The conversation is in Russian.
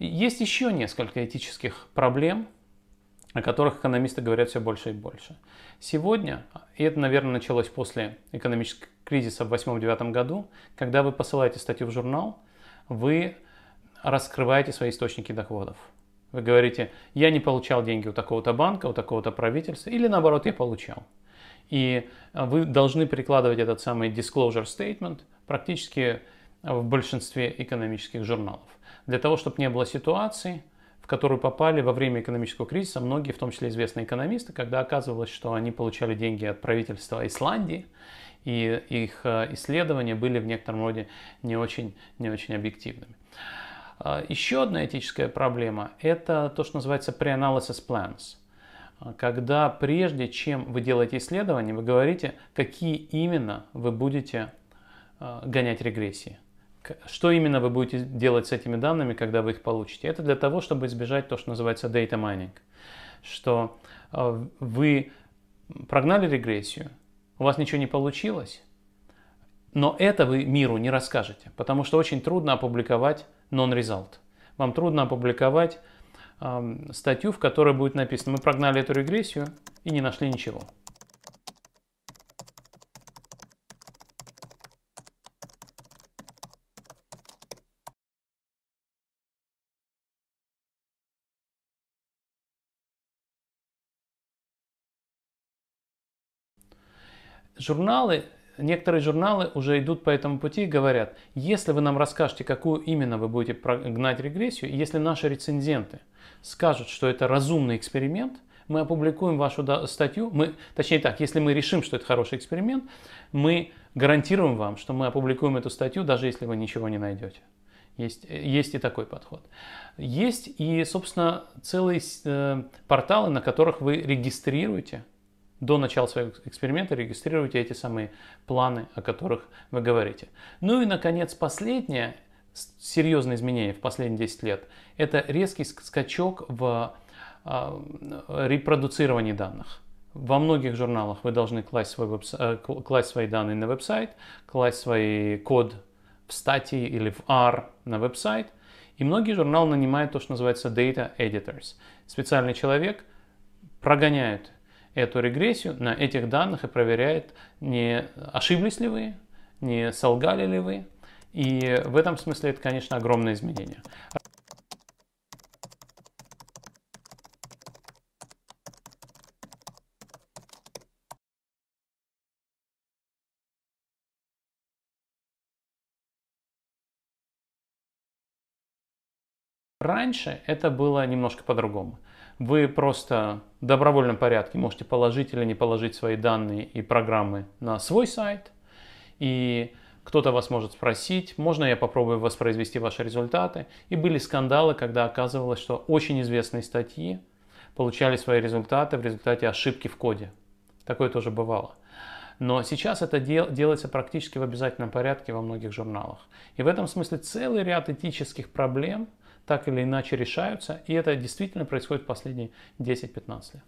Есть еще несколько этических проблем, о которых экономисты говорят все больше и больше. Сегодня, и это, наверное, началось после экономического кризиса в 2008-2009 году, когда вы посылаете статью в журнал, вы раскрываете свои источники доходов. Вы говорите, я не получал деньги у такого-то банка, у такого-то правительства, или наоборот, я получал. И а, вы должны прикладывать этот самый disclosure statement практически в большинстве экономических журналов. Для того, чтобы не было ситуации, в которую попали во время экономического кризиса многие, в том числе известные экономисты, когда оказывалось, что они получали деньги от правительства Исландии, и их э, исследования были в некотором роде не очень, не очень объективными. А, еще одна этическая проблема – это то, что называется pre-analysis plans а, – когда прежде чем вы делаете исследование, вы говорите, какие именно вы будете э, гонять регрессии. Что именно вы будете делать с этими данными, когда вы их получите? Это для того, чтобы избежать то, что называется data mining, что э, вы прогнали регрессию, у вас ничего не получилось, но это вы миру не расскажете, потому что очень трудно опубликовать non-result. Вам трудно опубликовать эм, статью, в которой будет написано, мы прогнали эту регрессию и не нашли ничего. журналы, некоторые журналы уже идут по этому пути и говорят, если вы нам расскажете, какую именно вы будете гнать регрессию, если наши рецензенты скажут, что это разумный эксперимент, мы опубликуем вашу статью, мы, точнее так, если мы решим, что это хороший эксперимент, мы гарантируем вам, что мы опубликуем эту статью, даже если вы ничего не найдете. Есть, есть и такой подход. Есть и, собственно, целые э, порталы, на которых вы регистрируете до начала своего эксперимента регистрируйте эти самые планы, о которых вы говорите. Ну и, наконец, последнее серьезное изменение в последние 10 лет – это резкий скачок в а, репродуцировании данных. Во многих журналах вы должны класть, свой веб... Э, класть свои данные на веб-сайт, класть свой код в статьи или в R на веб-сайт. И многие журналы нанимают то, что называется data editors. Специальный человек прогоняет эту регрессию на этих данных и проверяет, не ошиблись ли вы, не солгали ли вы. И в этом смысле это, конечно, огромное изменение. Раньше это было немножко по-другому вы просто в добровольном порядке можете положить или не положить свои данные и программы на свой сайт. И кто-то вас может спросить, можно я попробую воспроизвести ваши результаты. И были скандалы, когда оказывалось, что очень известные статьи получали свои результаты в результате ошибки в коде. Такое тоже бывало. Но сейчас это дел, делается практически в обязательном порядке во многих журналах. И в этом смысле целый ряд этических проблем – так или иначе решаются, и это действительно происходит в последние 10-15 лет.